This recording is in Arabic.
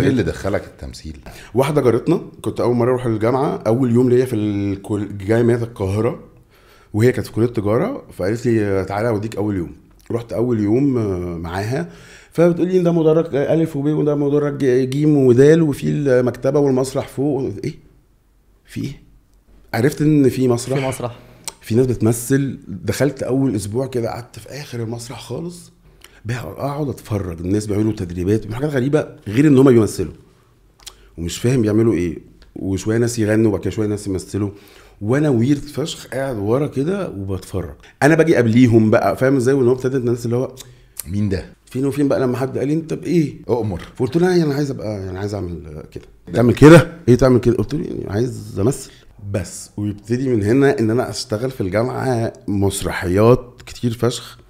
ايه اللي دخلك التمثيل؟ واحده جارتنا كنت اول مره اروح الجامعه اول يوم ليا في جامعه القاهره وهي كانت في كليه تجاره فقالت لي تعالى اوديك اول يوم رحت اول يوم آه، معاها فبتقول لي ده مدرج الف وب وده مدرج جيم ودال وفي المكتبه والمسرح فوق ايه في ايه عرفت ان في مسرح في مسرح في ناس بتمثل دخلت اول اسبوع كده قعدت في اخر المسرح خالص بقعد اتفرج الناس بيعملوا تدريبات وحاجات غريبه غير ان هم بيمثلوا ومش فاهم بيعملوا ايه وشويه ناس يغنوا وبعد كده شويه ناس يمثلوا وانا ويرد فشخ قاعد ورا كده وبتفرج انا باجي قبليهم بقى فاهم ازاي وان هو ابتدت الناس اللي هو مين ده فين وفين بقى لما حد قال لي انت بايه اؤمر فقلت له انا يعني عايز ابقى انا يعني عايز اعمل كده تعمل كده ايه تعمل كده قلت له يعني عايز امثل بس ويبتدي من هنا ان انا اشتغل في الجامعه مسرحيات كتير فشخ